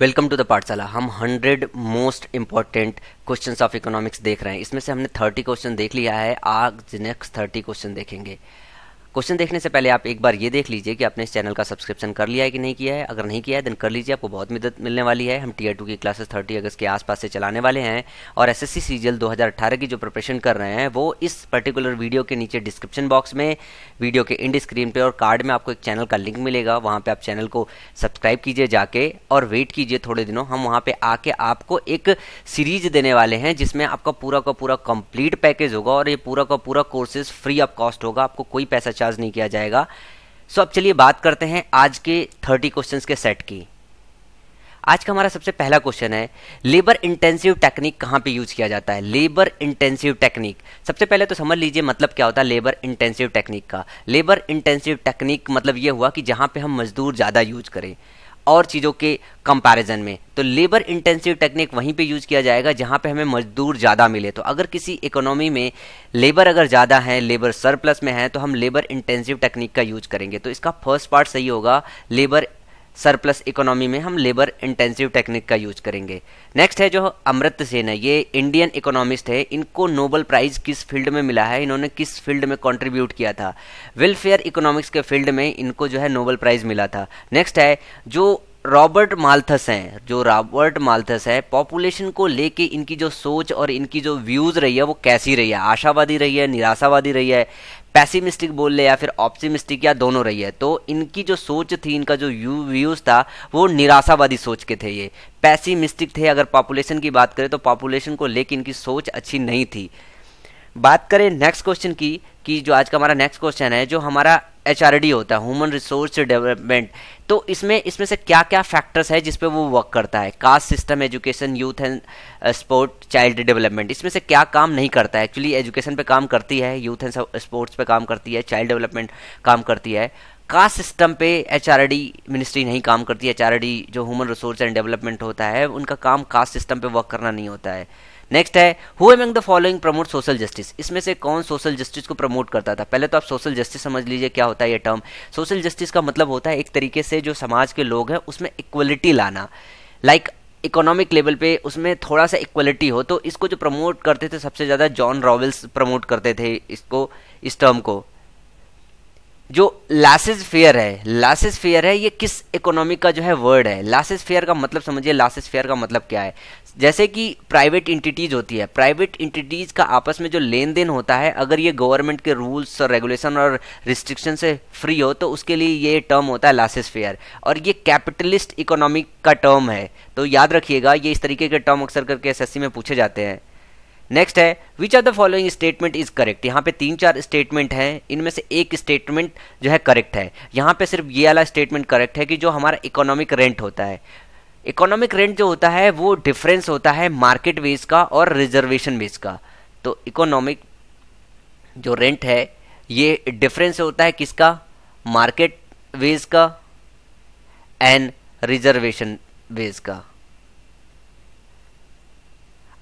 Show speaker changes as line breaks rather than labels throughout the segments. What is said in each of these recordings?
welcome to the Pathshala हम 100 most important question of economics देख रहे हैं इसमें से हमने 30 क्वेश्चन देख लिया है आज नेक्स्ट 30 क्वेश्चन देखेंगे क्वेश्चन देखने से पहले आप एक बार ये देख लीजिए कि आपने इस चैनल का सब्सक्रिप्शन कर लिया है कि नहीं किया है अगर नहीं किया है देन कर लीजिए आपको बहुत मदद मिलने वाली है हम टीयर टू की क्लासेस थर्टी अगस्त के आसपास से चलाने वाले हैं और एस एस सी सीजल दो की जो प्रिपरेशन कर रहे हैं वो इस पर्टिकुलर वीडियो के नीचे डिस्क्रिप्शन बॉक्स में वीडियो के इंड स्क्रीन पर और कार्ड में आपको एक चैनल का लिंक मिलेगा वहाँ पर आप चैनल को सब्सक्राइब कीजिए जाके और वेट कीजिए थोड़े दिनों हम वहाँ पर आके आपको एक सीरीज देने वाले हैं जिसमें आपका पूरा का पूरा कंप्लीट पैकेज होगा और ये पूरा का पूरा कोर्सेज फ्री ऑफ कॉस्ट होगा आपको कोई पैसा चार्ज नहीं किया जाएगा सो अब चलिए बात करते हैं आज के थर्टी क्वेश्चन के सेट की आज का हमारा सबसे पहला क्वेश्चन है लेबर इंटेंसिव टेक्निक कहाँ पे यूज किया जाता है लेबर इंटेंसिव टेक्निक सबसे पहले तो समझ लीजिए मतलब क्या होता है लेबर इंटेंसिव टेक्निक का लेबर इंटेंसिव टेक्निक मतलब ये हुआ कि जहाँ पे हम मजदूर ज़्यादा यूज करें और चीज़ों के कंपैरिजन में तो लेबर इंटेंसिव टेक्निक वहीं पे यूज किया जाएगा जहाँ पे हमें मजदूर ज़्यादा मिले तो अगर किसी इकोनॉमी में लेबर अगर ज़्यादा है लेबर सरप्लस में है तो हम लेबर इंटेंसिव टेक्निक का यूज करेंगे तो इसका फर्स्ट पार्ट सही होगा लेबर सरप्लस इकोनॉमी में हम लेबर इंटेंसिव टेक्निक का यूज करेंगे नेक्स्ट है जो अमृत सेन है ये इंडियन इकोनॉमिस्ट है इनको नोबल प्राइज किस फील्ड में मिला है इन्होंने किस फील्ड में कंट्रीब्यूट किया था वेलफेयर इकोनॉमिक्स के फील्ड में इनको जो है नोबल प्राइज मिला था नेक्स्ट है जो रॉबर्ट माल्थस हैं जो रॉबर्ट माल्थस है पॉपुलेशन को लेके इनकी जो सोच और इनकी जो व्यूज़ रही है वो कैसी रही है आशावादी रही है निराशावादी रही है पैसिमिस्टिक बोल ले या फिर ऑप्टिमिस्टिक या दोनों रही है तो इनकी जो सोच थी इनका जो व्यूज़ था वो निराशावादी सोच के थे ये पैसिमिस्टिक थे अगर पॉपुलेशन की बात करें तो पॉपुलेशन को लेकर इनकी सोच अच्छी नहीं थी बात करें नेक्स्ट क्वेश्चन की कि जो आज का हमारा नेक्स्ट क्वेश्चन है जो हमारा एच होता है ह्यूमन रिसोर्स डेवलपमेंट तो इसमें इसमें से क्या क्या फैक्टर्स है जिसपे वो वर्क करता है caste system education youth and sport child development इसमें से क्या काम नहीं करता है एक्चुअली एजुकेशन पे काम करती है यूथ एंड स्पोर्ट्स पे काम करती है चाइल्ड डेवलपमेंट काम करती है कास्ट सिस्टम पे एच मिनिस्ट्री नहीं काम करती एच जो ह्यूमन रिसोर्स एंड डेवलपमेंट होता है उनका काम कास्ट सिस्टम पे वर्क करना नहीं होता है नेक्स्ट है who among the following promote social justice इसमें से कौन सोशल जस्टिस को प्रमोट करता था पहले तो आप सोशल जस्टिस समझ लीजिए क्या होता है ये टर्म सोशल जस्टिस का मतलब होता है एक तरीके से जो समाज के लोग हैं उसमें इक्वलिटी लाना लाइक like, इकोनॉमिक लेवल पे उसमें थोड़ा सा इक्वलिटी हो तो इसको जो प्रमोट करते थे सबसे ज़्यादा जॉन रॉवेल्स प्रमोट करते थे इसको इस टर्म को जो लासेज फेयर है लासेज फेयर है ये किस इकोनॉमी का जो है वर्ड है लासेज फेयर का मतलब समझिए लासेज फेयर का मतलब क्या है जैसे कि प्राइवेट इंटिटीज़ होती है प्राइवेट इंटिटीज़ का आपस में जो लेन देन होता है अगर ये गवर्नमेंट के रूल्स और रेगुलेशन और रिस्ट्रिक्शन से फ्री हो तो उसके लिए ये टर्म होता है लासेज फेयर और ये कैपिटलिस्ट इकोनॉमी का टर्म है तो याद रखिएगा ये इस तरीके के टर्म अक्सर करके एस में पूछे जाते हैं नेक्स्ट है which are the following statement is correct यहाँ पे तीन चार स्टेटमेंट हैं इनमें से एक स्टेटमेंट जो है करेक्ट है यहाँ पे सिर्फ ये वाला स्टेटमेंट करेक्ट है कि जो हमारा इकोनॉमिक रेंट होता है इकोनॉमिक रेंट जो होता है वो डिफरेंस होता है मार्केट बेस का और रिजर्वेशन बेस का तो इकोनॉमिक जो रेंट है ये डिफरेंस होता है किसका मार्केट वेज का एंड रिजर्वेशन बेस का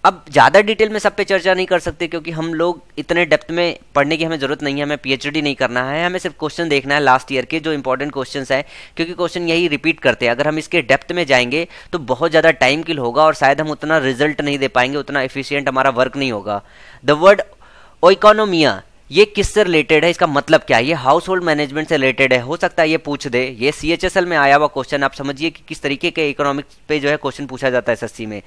अब ज़्यादा डिटेल में सब पे चर्चा नहीं कर सकते क्योंकि हम लोग इतने डेप्थ में पढ़ने की हमें ज़रूरत नहीं है हमें पीएचडी नहीं करना है हमें सिर्फ क्वेश्चन देखना है लास्ट ईयर के जो इंपॉर्टेंट क्वेश्चन है क्योंकि क्वेश्चन यही रिपीट करते हैं अगर हम इसके डेप्थ में जाएंगे तो बहुत ज़्यादा टाइम किल होगा और शायद हम उतना रिजल्ट नहीं दे पाएंगे उतना एफिशियंट हमारा वर्क नहीं होगा द वर्ड ओइकोनोमिया ये किससे रिलेटेड है इसका मतलब क्या है ये हाउस होल्ड मैनेजमेंट से रिलेटेड है हो सकता है ये पूछ दे ये सी एच एस एल में आया हुआ क्वेश्चन आप समझिए कि किस तरीके के इकोनॉमिक्स पे जो है क्वेश्चन पूछा जाता है एस में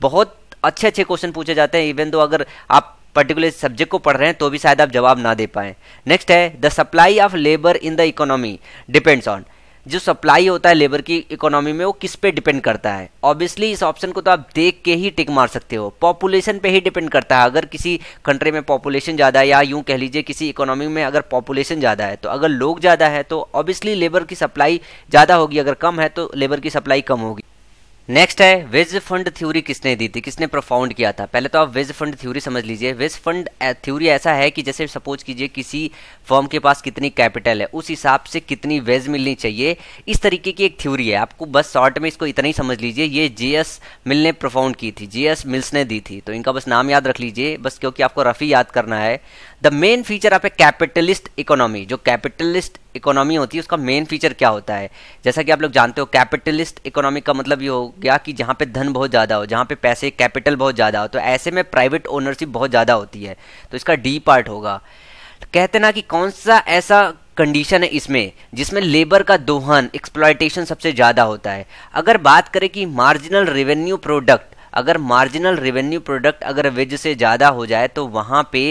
बहुत अच्छे अच्छे क्वेश्चन पूछे जाते हैं इवन दो अगर आप पर्टिकुलर सब्जेक्ट को पढ़ रहे हैं तो भी शायद आप जवाब ना दे पाएं नेक्स्ट है the supply of labour in the economy depends on जो सप्लाई होता है लेबर की इकोनॉमी में वो किस पे डिपेंड करता है ऑब्वियसली इस ऑप्शन को तो आप देख के ही टिक मार सकते हो पॉपुलेशन पे ही डिपेंड करता है अगर किसी कंट्री में पॉपुलेशन ज़्यादा है या यूँ कह लीजिए किसी इकोनॉमी में अगर पॉपुलेशन ज़्यादा है तो अगर लोग ज़्यादा है तो ऑब्वियसली लेबर की सप्लाई ज़्यादा होगी अगर कम है तो लेबर की सप्लाई कम होगी नेक्स्ट है वेज फंड थ्योरी किसने दी थी किसने प्रोफाउंड किया था पहले तो आप वेज फंड थ्योरी समझ लीजिए वेज फंड थ्योरी ऐसा है कि जैसे सपोज कीजिए किसी फॉर्म के पास कितनी कैपिटल है उस हिसाब से कितनी वेज मिलनी चाहिए इस तरीके की एक थ्योरी है आपको बस शॉर्ट में इसको इतना ही समझ लीजिए ये जेएस मिल ने प्रोफाउंड की थी जेएस मिल्स ने दी थी तो इनका बस नाम याद रख लीजिए बस क्योंकि आपको रफ़ी याद करना है द मेन फीचर आप कैपिटलिस्ट इकोनॉमी जो कैपिटलिस्ट इकोनॉमी होती है उसका मेन फीचर क्या होता है जैसा कि आप लोग जानते हो कैपिटलिस्ट इकोनॉमी का मतलब ये हो गया कि जहाँ पे धन बहुत ज़्यादा हो जहाँ पे पैसे कैपिटल बहुत ज़्यादा हो तो ऐसे में प्राइवेट ओनरशिप बहुत ज़्यादा होती है तो इसका डी पार्ट होगा कहते ना कि कौन सा ऐसा कंडीशन है इसमें जिसमें लेबर का दोहन एक्सप्लाइटेशन सबसे ज़्यादा होता है अगर बात करें कि मार्जिनल रेवेन्यू प्रोडक्ट अगर मार्जिनल रेवेन्यू प्रोडक्ट अगर वेज से ज़्यादा हो जाए तो वहाँ पे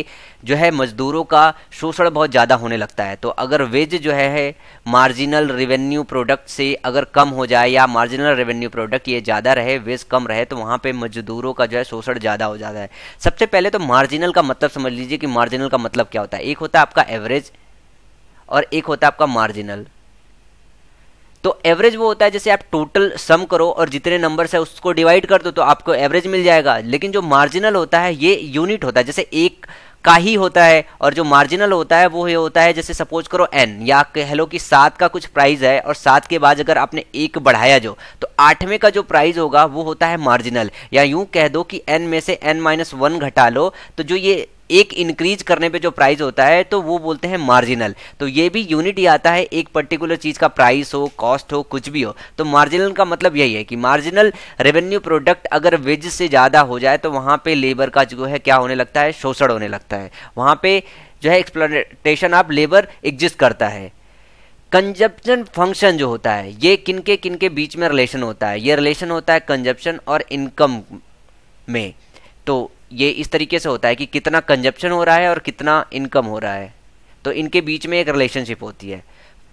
जो है मजदूरों का शोषण बहुत ज़्यादा होने लगता है तो अगर वेज जो है मार्जिनल रेवेन्यू प्रोडक्ट से अगर कम हो जाए या मार्जिनल रेवेन्यू प्रोडक्ट ये ज़्यादा रहे वेज कम रहे तो वहाँ पे मजदूरों का जो है शोषण ज़्यादा हो जाता है सबसे पहले तो मार्जिनल का मतलब समझ लीजिए कि मार्जिनल का मतलब क्या होता है एक होता है आपका एवरेज और एक होता है आपका मार्जिनल तो एवरेज वो होता है जैसे आप टोटल सम करो और जितने नंबर्स है उसको डिवाइड कर दो तो आपको एवरेज मिल जाएगा लेकिन जो मार्जिनल होता है ये यूनिट होता है जैसे एक का ही होता है और जो मार्जिनल होता है वो ये होता है जैसे सपोज करो एन या कह लो कि सात का कुछ प्राइस है और सात के बाद अगर आपने एक बढ़ाया जो तो आठवें का जो प्राइस होगा वो होता है मार्जिनल या यूं कह दो कि एन में से एन माइनस वन घटा लो तो जो ये एक इंक्रीज करने पे जो प्राइस होता है तो वो बोलते हैं मार्जिनल तो ये भी यूनिट ही आता है एक पर्टिकुलर चीज़ का प्राइस हो कॉस्ट हो कुछ भी हो तो मार्जिनल का मतलब यही है कि मार्जिनल रेवेन्यू प्रोडक्ट अगर वेज से ज़्यादा हो जाए तो वहाँ पे लेबर का जो है क्या होने लगता है शोषण होने लगता है वहाँ पे जो है एक्सप्लोटेशन ऑफ लेबर एग्जिस्ट करता है कंजप्शन फंक्शन जो होता है ये किन के किन के बीच में रिलेशन होता है ये रिलेशन होता है कंजप्शन और इनकम में तो ये इस तरीके से होता है कि कितना कंजप्शन हो रहा है और कितना इनकम हो रहा है तो इनके बीच में एक रिलेशनशिप होती है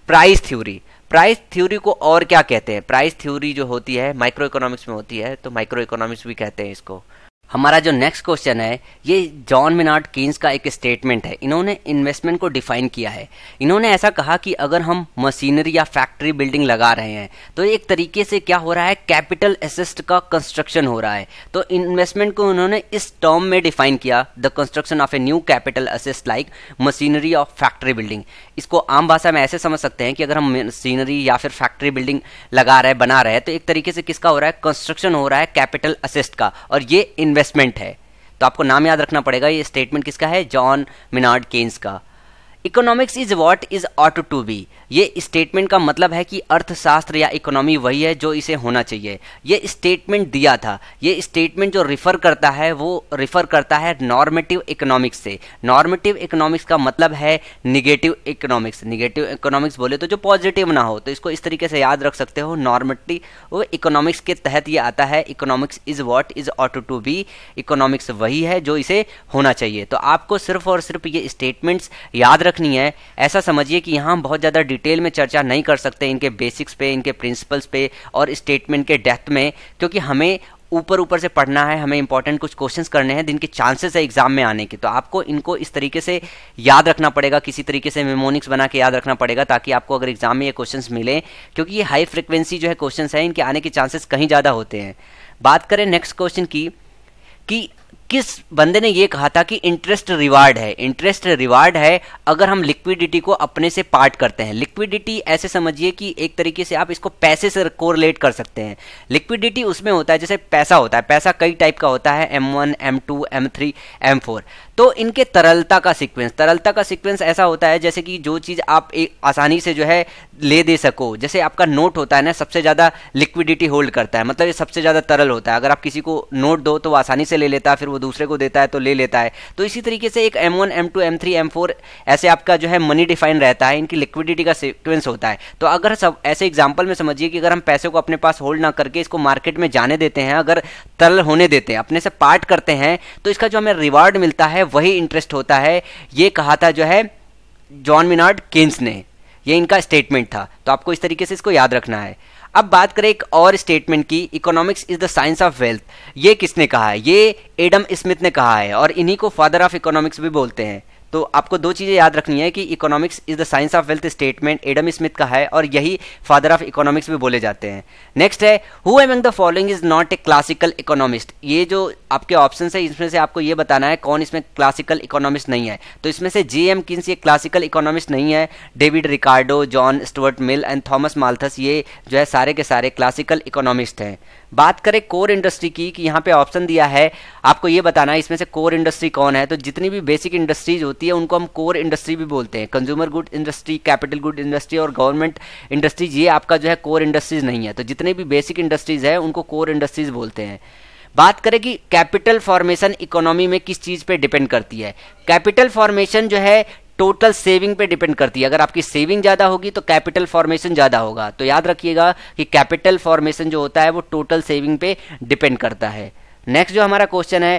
प्राइस थ्योरी प्राइस थ्योरी को और क्या कहते हैं प्राइस थ्योरी जो होती है माइक्रो इकोनॉमिक्स में होती है तो माइक्रो इकोनॉमिक्स भी कहते हैं इसको हमारा जो नेक्स्ट क्वेश्चन है ये जॉन मिनार्ड कीन्स का एक स्टेटमेंट है इन्होंने इन्वेस्टमेंट को डिफाइन किया है इन्होंने ऐसा कहा कि अगर हम मशीनरी या फैक्ट्री बिल्डिंग लगा रहे हैं तो एक तरीके से क्या हो रहा है कैपिटल असिस्ट का कंस्ट्रक्शन हो रहा है तो इन्वेस्टमेंट को उन्होंने इस टर्म में डिफाइन किया the construction of a new capital asset like machinery of factory building इसको आम भाषा में ऐसे समझ सकते हैं कि अगर हम मशीनरी या फिर फैक्ट्री बिल्डिंग लगा रहे बना रहे हैं तो एक तरीके से किसका हो रहा है कंस्ट्रक्शन हो रहा है कैपिटल असिस्ट का और ये इन्वेस्टमेंट है तो आपको नाम याद रखना पड़ेगा ये स्टेटमेंट किसका है जॉन मिनार्ड केन्स का economics is what is ought to be ये स्टेटमेंट का मतलब है कि अर्थशास्त्र या इकोनॉमी वही है जो इसे होना चाहिए ये स्टेटमेंट दिया था ये स्टेटमेंट जो रिफ़र करता है वो रिफ़र करता है नॉर्मेटिव इकोनॉमिक्स से नॉर्मेटिव इकोनॉमिक्स का मतलब है निगेटिव इकोनॉमिक्स निगेटिव इकोनॉमिक्स बोले तो जो पॉजिटिव ना हो तो इसको इस तरीके से याद रख सकते हो नॉर्मेटिव इकोनॉमिक्स के तहत ये आता है economics is what is ought to be economics वही है जो इसे होना चाहिए तो आपको सिर्फ और सिर्फ ये स्टेटमेंट्स याद रखनी है ऐसा समझिए कि यहाँ बहुत ज़्यादा डिटेल में चर्चा नहीं कर सकते इनके बेसिक्स पे इनके प्रिंसिपल्स पे और स्टेटमेंट के डेप्थ में क्योंकि हमें ऊपर ऊपर से पढ़ना है हमें इंपॉर्टेंट कुछ क्वेश्चंस करने हैं जिनके चांसेस है एग्जाम में आने के तो आपको इनको इस तरीके से याद रखना पड़ेगा किसी तरीके से मेमोनिक्स बना के याद रखना पड़ेगा ताकि आपको अगर एग्जाम में ये क्वेश्चंस मिले क्योंकि ये हाई फ्रिक्वेंसी जो है क्वेश्चंस हैं इनके आने के चांसेस कहीं ज़्यादा होते हैं बात करें नेक्स्ट क्वेश्चन की कि किस बंदे ने यह कहा था कि इंटरेस्ट रिवार्ड है इंटरेस्ट रिवार्ड है अगर हम लिक्विडिटी को अपने से पार्ट करते हैं लिक्विडिटी ऐसे समझिए कि एक तरीके से आप इसको पैसे से कोरिलेट कर सकते हैं लिक्विडिटी उसमें होता है जैसे पैसा होता है पैसा कई टाइप का होता है M one M two M three M four तो इनके तरलता का सीक्वेंस तरलता का सीक्वेंस ऐसा होता है जैसे कि जो चीज़ आप एक आसानी से जो है ले दे सको जैसे आपका नोट होता है ना सबसे ज़्यादा लिक्विडिटी होल्ड करता है मतलब ये सबसे ज़्यादा तरल होता है अगर आप किसी को नोट दो तो वो आसानी से ले लेता है फिर वो दूसरे को देता है तो ले लेता है तो इसी तरीके से एक M one M two M three M four ऐसे आपका जो है मनी डिफाइन रहता है इनकी लिक्विडिटी का सिक्वेंस होता है तो अगर सब ऐसे एग्जाम्पल में समझिए कि अगर हम पैसे को अपने पास होल्ड ना करके इसको मार्केट में जाने देते हैं अगर तरल होने देते हैं अपने से पार्ट करते हैं तो इसका जो हमें रिवार्ड मिलता है वही इंटरेस्ट होता है ये कहा था जो है जॉन मिनार्ड केन्स ने ये इनका स्टेटमेंट था तो आपको इस तरीके से इसको याद रखना है अब बात करें एक और स्टेटमेंट की economics is the science of wealth ये किसने कहा है ये एडम स्मिथ ने कहा है और इन्हीं को फादर ऑफ इकोनॉमिक्स भी बोलते हैं तो आपको दो चीज़ें याद रखनी है कि economics is the science of wealth statement Adam Smith का है और यही फादर ऑफ इकोनॉमिक्स भी बोले जाते हैं नेक्स्ट है who among the following is not a classical economist ये जो आपके ऑप्शन है इसमें से आपको ये बताना है कौन इसमें क्लासिकल इकोनॉमिस्ट नहीं है तो इसमें से जे एम किन्स ये क्लासिकल इकोनॉमिस्ट नहीं है David Ricardo John Stuart Mill and Thomas Malthus ये जो है सारे के सारे क्लासिकल इकोनॉमिस्ट हैं बात करें कोर इंडस्ट्री की कि यहाँ पे ऑप्शन दिया है आपको ये बताना है इसमें से कोर इंडस्ट्री कौन है तो जितनी भी बेसिक इंडस्ट्रीज होती है उनको हम कोर इंडस्ट्री भी बोलते हैं consumer good industry capital good industry और गवर्नमेंट इंडस्ट्रीज ये आपका जो है कोर इंडस्ट्रीज नहीं है तो जितने भी बेसिक इंडस्ट्रीज है उनको कोर इंडस्ट्रीज बोलते हैं बात करें कि कैपिटल फॉर्मेशन इकोनॉमी में किस चीज़ पे डिपेंड करती है कैपिटल फॉर्मेशन जो है टोटल सेविंग पे डिपेंड करती है अगर आपकी सेविंग ज़्यादा होगी तो कैपिटल फॉर्मेशन ज़्यादा होगा तो याद रखिएगा कि कैपिटल फॉर्मेशन जो होता है वो टोटल सेविंग पे डिपेंड करता है नेक्स्ट जो हमारा क्वेश्चन है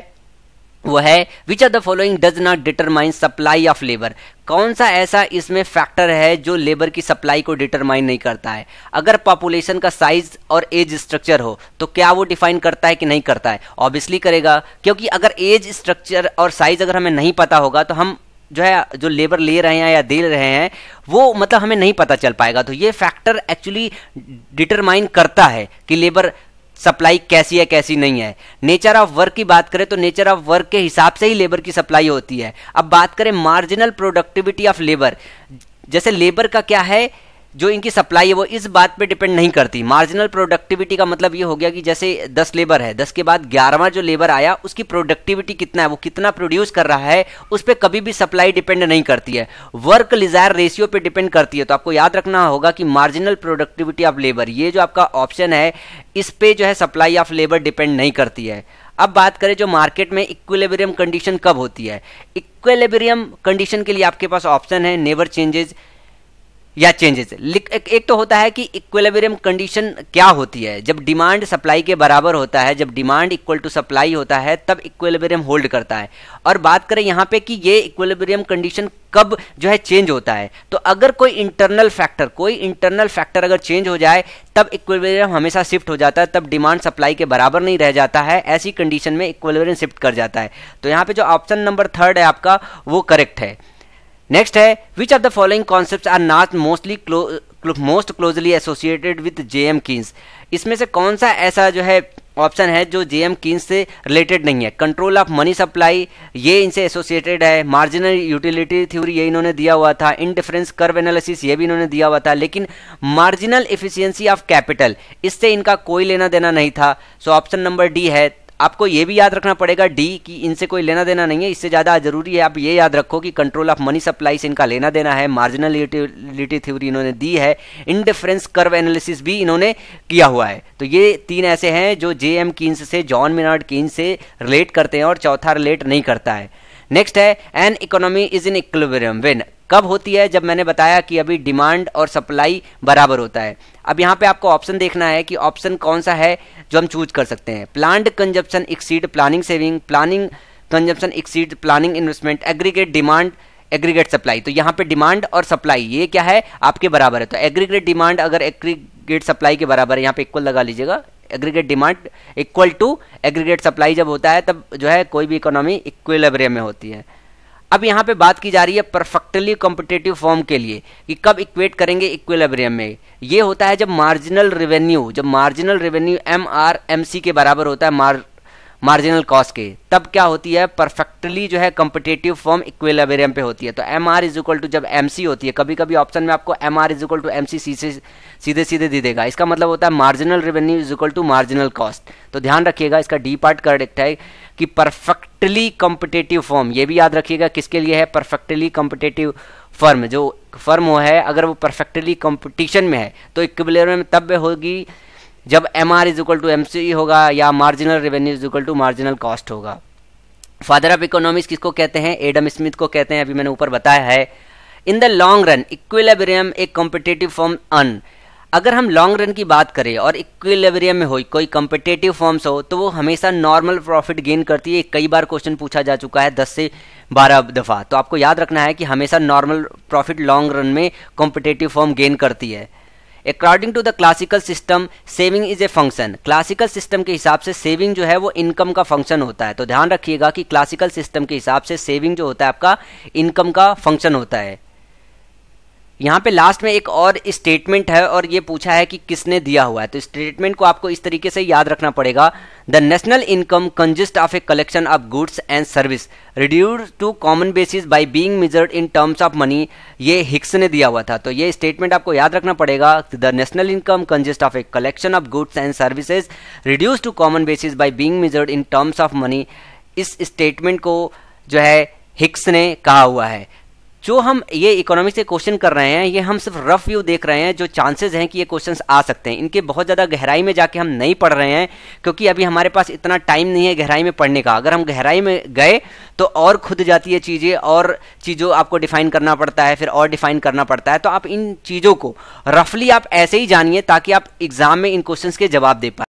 वो है which are the following does not determine supply of labour कौन सा ऐसा इसमें फैक्टर है जो लेबर की सप्लाई को डिटरमाइन नहीं करता है अगर पॉपुलेशन का साइज और एज स्ट्रक्चर हो तो क्या वो डिफाइन करता है कि नहीं करता है ऑब्वियसली करेगा क्योंकि अगर एज स्ट्रक्चर और साइज अगर हमें नहीं पता होगा तो हम जो है जो लेबर ले रहे हैं या दे रहे हैं वो मतलब हमें नहीं पता चल पाएगा तो ये फैक्टर एक्चुअली डिटरमाइन करता है कि लेबर सप्लाई कैसी है कैसी नहीं है नेचर ऑफ वर्क की बात करें तो नेचर ऑफ वर्क के हिसाब से ही लेबर की सप्लाई होती है अब बात करें मार्जिनल प्रोडक्टिविटी ऑफ लेबर जैसे लेबर का क्या है जो इनकी सप्लाई है वो इस बात पे डिपेंड नहीं करती मार्जिनल प्रोडक्टिविटी का मतलब ये हो गया कि जैसे दस लेबर है दस के बाद ग्यारहवा जो लेबर आया उसकी प्रोडक्टिविटी कितना है वो कितना प्रोड्यूस कर रहा है उस पर कभी भी सप्लाई डिपेंड नहीं करती है वर्क लिजायर रेशियो पे डिपेंड करती है तो आपको याद रखना होगा कि मार्जिनल प्रोडक्टिविटी ऑफ लेबर ये जो आपका ऑप्शन है इस पर जो है सप्लाई ऑफ लेबर डिपेंड नहीं करती है अब बात करें जो मार्केट में इक्वेलेबरियम कंडीशन कब होती है इक्वेलेबरियम कंडीशन के लिए आपके पास ऑप्शन है नेवर चेंजेज या चेंजेस एक, तो होता है कि इक्विलिब्रियम कंडीशन क्या होती है जब डिमांड सप्लाई के बराबर होता है जब डिमांड इक्वल टू सप्लाई होता है तब इक्विलिब्रियम होल्ड करता है और बात करें यहाँ पे कि ये इक्विलिब्रियम कंडीशन कब जो है चेंज होता है तो अगर कोई इंटरनल फैक्टर कोई इंटरनल फैक्टर अगर चेंज हो जाए तब इक्वेबेरियम हमेशा शिफ्ट हो जाता है तब डिमांड सप्लाई के बराबर नहीं रह जाता है ऐसी कंडीशन में इक्विलिब्रियम शिफ्ट कर जाता है तो यहाँ पे जो ऑप्शन नंबर थर्ड है आपका वो करेक्ट है नेक्स्ट है which of the following concept are not mostly most closely associated with J M Keynes इसमें से कौन सा ऐसा जो है ऑप्शन है जो जे एम किन्स से रिलेटेड नहीं है कंट्रोल ऑफ मनी सप्लाई ये इनसे एसोसिएटेड है मार्जिनल यूटिलिटी थ्योरी ये इन्होंने दिया हुआ था इनडिफरेंस कर्व एनालिसिस ये भी इन्होंने दिया हुआ था लेकिन मार्जिनल इफिशियंसी ऑफ कैपिटल इससे इनका कोई लेना देना नहीं था सो ऑप्शन नंबर डी है आपको ये भी याद रखना पड़ेगा डी कि इनसे कोई लेना देना नहीं है इससे ज़्यादा जरूरी है आप ये याद रखो कि कंट्रोल ऑफ मनी सप्लाई से इनका लेना देना है मार्जिनल यूटिलिटी थ्योरी इन्होंने दी है इनडिफरेंस कर्व एनालिसिस भी इन्होंने किया हुआ है तो ये तीन ऐसे हैं जो जे एम किन्स से जॉन मिनार्ड किन्स से रिलेट करते हैं और चौथा रिलेट नहीं करता है नेक्स्ट है an economy is in equilibrium when कब होती है जब मैंने बताया कि अभी डिमांड और सप्लाई बराबर होता है अब यहाँ पे आपको ऑप्शन देखना है कि ऑप्शन कौन सा है जो हम चूज कर सकते हैं planned consumption exceed planning saving planning consumption exceed planning investment aggregate demand aggregate supply तो यहाँ पे डिमांड और सप्लाई ये क्या है आपके बराबर है तो एग्रीगेट डिमांड अगर एग्रीगेट सप्लाई के बराबर है यहाँ पे इक्वल लगा लीजिएगा aggregate demand equal to aggregate supply जब होता है तब जो है कोई भी इकोनॉमी इक्विलेब्रियम में होती है अब यहाँ पे बात की जा रही है परफेक्टली कॉम्पिटेटिव फॉर्म के लिए कि कब इक्वेट करेंगे इक्विलिब्रियम में ये होता है जब मार्जिनल रेवेन्यू जब marginal revenue M R M C के बराबर होता है मार मार्जिनल कॉस्ट के तब क्या होती है परफेक्टली जो है कॉम्पिटेटिव फॉर्म इक्वेलेबेरियम पे होती है तो M R is equal to जब एम सी होती है कभी कभी ऑप्शन में आपको M R is equal to M C सीधे सीधे सीधे दे देगा इसका मतलब होता है marginal revenue is equal to marginal cost तो ध्यान रखिएगा इसका डी पार्ट करेक्ट है कि परफेक्टली कॉम्पिटेटिव फॉर्म ये भी याद रखिएगा किसके लिए है परफेक्टली कॉम्पिटेटिव फर्म जो फर्म हो है अगर वो परफेक्टली कंपटीशन में है तो इक्वेलेबेरियम तब होगी जब M R is equal to M C होगा या marginal revenue is equal to marginal cost होगा फादर ऑफ इकोनॉमिक्स किसको कहते हैं एडम स्मिथ को कहते हैं अभी मैंने ऊपर बताया है in the long run equilibrium एक कॉम्पिटेटिव फॉर्म अन अगर हम लॉन्ग रन की बात करें और इक्विलेबरियम में हो कोई कॉम्पिटेटिव फॉर्म्स हो तो वो हमेशा नॉर्मल प्रॉफिट गेन करती है कई बार क्वेश्चन पूछा जा चुका है दस से बारह दफ़ा तो आपको याद रखना है कि हमेशा नॉर्मल प्रॉफिट लॉन्ग रन में कॉम्पिटेटिव फॉर्म गेन करती है according to the classical system saving is a function classical system के हिसाब से सेविंग जो है वो इनकम का फंक्शन होता है तो ध्यान रखिएगा कि क्लासिकल सिस्टम के हिसाब से सेविंग जो होता है आपका इनकम का फंक्शन होता है यहाँ पे लास्ट में एक और स्टेटमेंट है और ये पूछा है कि किसने दिया हुआ है तो स्टेटमेंट को आपको इस तरीके से याद रखना पड़ेगा the national income consist of a collection of goods and service reduce to common basis by being measured in terms of money ये हिक्स ने दिया हुआ था तो ये स्टेटमेंट आपको याद रखना पड़ेगा the national income consist of a collection of goods and services reduce to common basis by being measured in terms of money इस स्टेटमेंट को जो है हिक्स ने कहा हुआ है जो हम ये इकोनॉमिक्स के क्वेश्चन कर रहे हैं ये हम सिर्फ रफ व्यू देख रहे हैं जो चांसेस हैं कि ये क्वेश्चंस आ सकते हैं इनके बहुत ज़्यादा गहराई में जाके हम नहीं पढ़ रहे हैं क्योंकि अभी हमारे पास इतना टाइम नहीं है गहराई में पढ़ने का अगर हम गहराई में गए तो और खुद जाती है चीज़ें और चीज़ों आपको डिफाइन करना पड़ता है फिर और डिफाइन करना पड़ता है तो आप इन चीज़ों को रफली आप ऐसे ही जानिए ताकि आप एग्ज़ाम में इन क्वेश्चन के जवाब दे पाए